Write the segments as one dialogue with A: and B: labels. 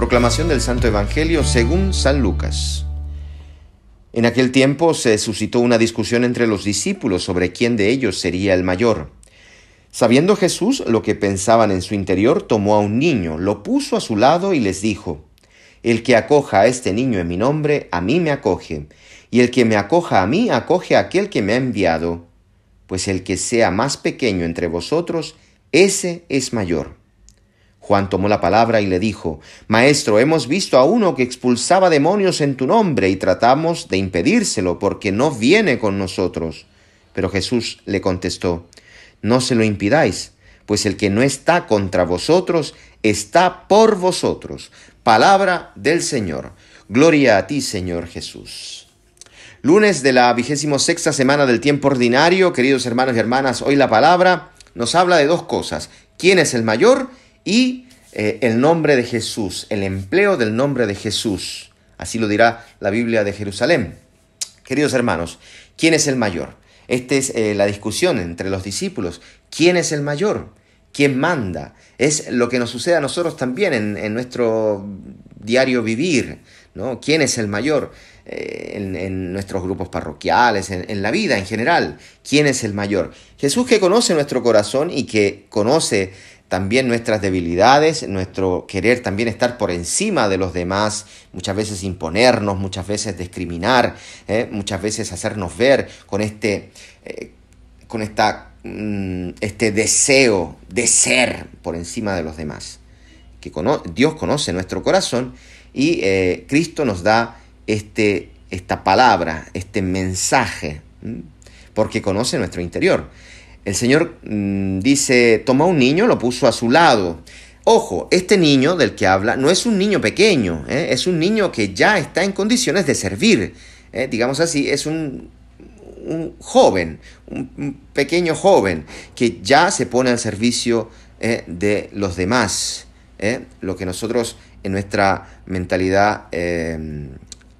A: Proclamación del Santo Evangelio según San Lucas. En aquel tiempo se suscitó una discusión entre los discípulos sobre quién de ellos sería el mayor. Sabiendo Jesús lo que pensaban en su interior, tomó a un niño, lo puso a su lado y les dijo, El que acoja a este niño en mi nombre, a mí me acoge, y el que me acoja a mí, acoge a aquel que me ha enviado, pues el que sea más pequeño entre vosotros, ese es mayor. Juan tomó la palabra y le dijo, Maestro, hemos visto a uno que expulsaba demonios en tu nombre y tratamos de impedírselo porque no viene con nosotros. Pero Jesús le contestó, No se lo impidáis, pues el que no está contra vosotros está por vosotros. Palabra del Señor. Gloria a ti, Señor Jesús. Lunes de la vigésimo sexta semana del tiempo ordinario, queridos hermanos y hermanas, hoy la palabra nos habla de dos cosas. ¿Quién es el mayor? y eh, el nombre de Jesús, el empleo del nombre de Jesús. Así lo dirá la Biblia de Jerusalén. Queridos hermanos, ¿quién es el mayor? Esta es eh, la discusión entre los discípulos. ¿Quién es el mayor? ¿Quién manda? Es lo que nos sucede a nosotros también en, nuestro diario vivir. ¿no? ¿Quién es el mayor? Eh, en, nuestros grupos parroquiales, en, la vida en general. ¿Quién es el mayor? Jesús que conoce nuestro corazón y que conoce también nuestras debilidades, nuestro querer también estar por encima de los demás, muchas veces imponernos, muchas veces discriminar, ¿eh? muchas veces hacernos ver con este, eh, con esta, mm, este deseo de ser por encima de los demás. Que Dios conoce nuestro corazón y eh, Cristo nos da este, esta palabra, este mensaje, porque conoce nuestro interior. El Señor mm, dice, toma un niño, lo puso a su lado. Ojo, este niño del que habla no es un niño pequeño, ¿eh? es un niño que ya está en condiciones de servir. ¿eh? Digamos así, es un, joven, un, pequeño joven que ya se pone al servicio ¿eh? de los demás. Lo que nosotros en nuestra mentalidad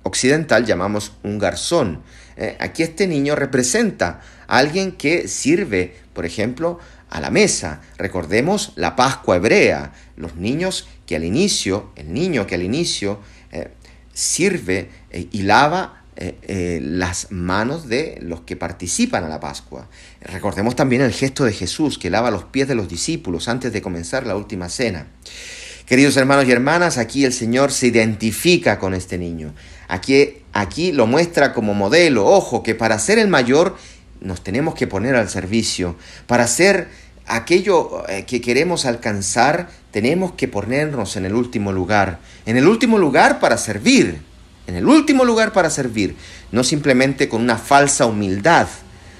A: occidental llamamos un garzón. ¿eh? aquí este niño representa a alguien que sirve, por ejemplo, a la mesa. Recordemos la Pascua hebrea, los niños que al inicio, el niño que al inicio eh, sirve eh, y lava las manos de los que participan a la Pascua. Recordemos también el gesto de Jesús que lava los pies de los discípulos antes de comenzar la última cena. Queridos hermanos y hermanas, aquí el Señor se identifica con este niño. Aquí, aquí lo muestra como modelo. Ojo, que para ser el mayor nos tenemos que poner al servicio. Para ser aquello eh, que queremos alcanzar, tenemos que ponernos en el último lugar. En el último lugar para servir. En el último lugar para servir. No simplemente con una falsa humildad.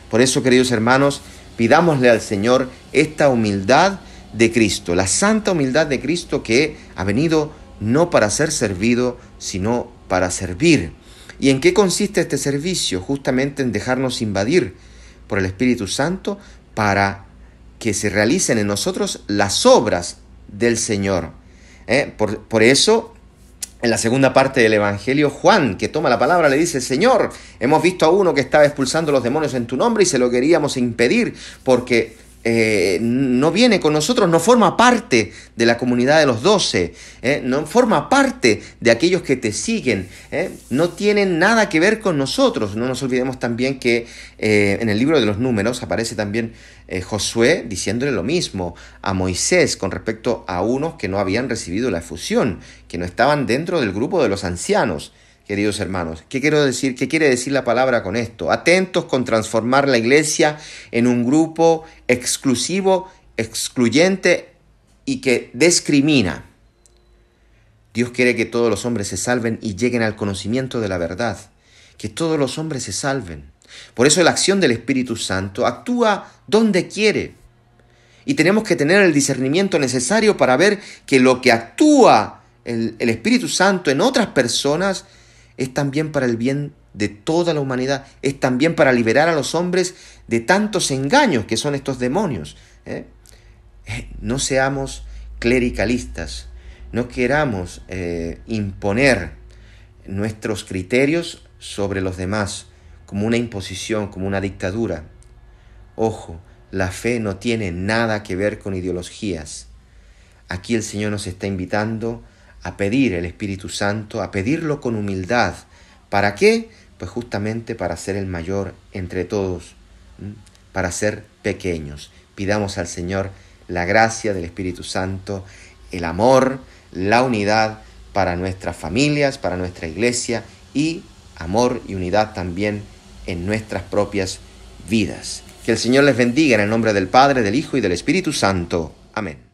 A: Por eso, queridos hermanos, pidámosle al Señor esta humildad de Cristo, la santa humildad de Cristo que ha venido no para ser servido, sino para servir. ¿Y en qué consiste este servicio? Justamente en dejarnos invadir por el Espíritu Santo para que se realicen en nosotros las obras del Señor. ¿eh? Por, por eso, en la segunda parte del Evangelio, Juan, que toma la palabra, le dice, Señor, hemos visto a uno que estaba expulsando los demonios en tu nombre y se lo queríamos impedir porque eh, no viene con nosotros, no forma parte de la comunidad de los doce, eh, no forma parte de aquellos que te siguen, eh, no tienen nada que ver con nosotros. No nos olvidemos también que en el libro de los números aparece también Josué diciéndole lo mismo a Moisés con respecto a unos que no habían recibido la efusión, que no estaban dentro del grupo de los ancianos queridos hermanos. ¿Qué quiero decir? ¿Qué quiere decir la palabra con esto? Atentos con transformar la iglesia en un grupo exclusivo, excluyente y que discrimina. Dios quiere que todos los hombres se salven y lleguen al conocimiento de la verdad, que todos los hombres se salven. Por eso la acción del Espíritu Santo actúa donde quiere. Y tenemos que tener el discernimiento necesario para ver que lo que actúa el, el Espíritu Santo en otras personas es también para el bien de toda la humanidad, es también para liberar a los hombres de tantos engaños que son estos demonios. ¿eh? Eh, no seamos clericalistas, no queramos eh, imponer nuestros criterios sobre los demás como una imposición, como una dictadura. Ojo, la fe no tiene nada que ver con ideologías. Aquí el Señor nos está invitando a pedir el Espíritu Santo, a pedirlo con humildad. ¿Para qué? Pues justamente para ser el mayor entre todos, para ser pequeños. Pidamos al Señor la gracia del Espíritu Santo, el amor, la unidad para nuestras familias, para nuestra iglesia y amor y unidad también en nuestras propias vidas. Que el Señor les bendiga en el nombre del Padre, del Hijo y del Espíritu Santo. Amén.